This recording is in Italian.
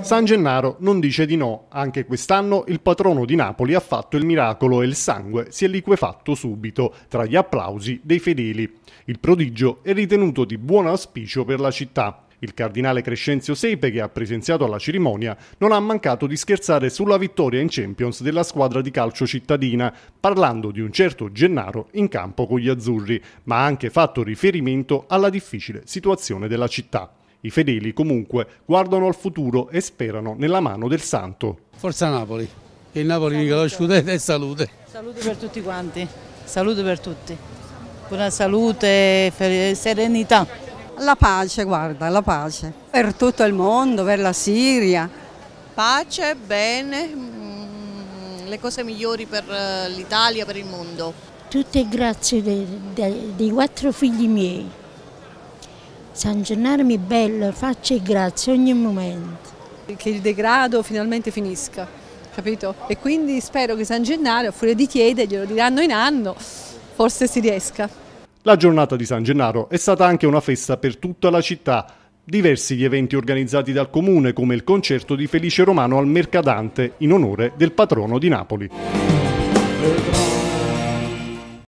San Gennaro non dice di no, anche quest'anno il patrono di Napoli ha fatto il miracolo e il sangue si è liquefatto subito tra gli applausi dei fedeli. Il prodigio è ritenuto di buon auspicio per la città. Il cardinale Crescenzio Sepe, che ha presenziato alla cerimonia, non ha mancato di scherzare sulla vittoria in Champions della squadra di calcio cittadina, parlando di un certo Gennaro in campo con gli azzurri, ma ha anche fatto riferimento alla difficile situazione della città. I fedeli comunque guardano al futuro e sperano nella mano del santo. Forza Napoli, che il Napoli mica lo e salute. Salute per tutti quanti, salute per tutti. Buona salute, serenità. La pace, guarda, la pace. Per tutto il mondo, per la Siria. Pace, bene, mm, le cose migliori per eh, l'Italia, per il mondo. Tutte grazie dei quattro figli miei San Gennaro è bello, faccia grazie ogni momento. Che il degrado finalmente finisca, capito? E quindi spero che San Gennaro, a furia di chiederglielo di anno in anno, forse si riesca. La giornata di San Gennaro è stata anche una festa per tutta la città, diversi gli eventi organizzati dal comune come il concerto di Felice Romano al Mercadante in onore del patrono di Napoli.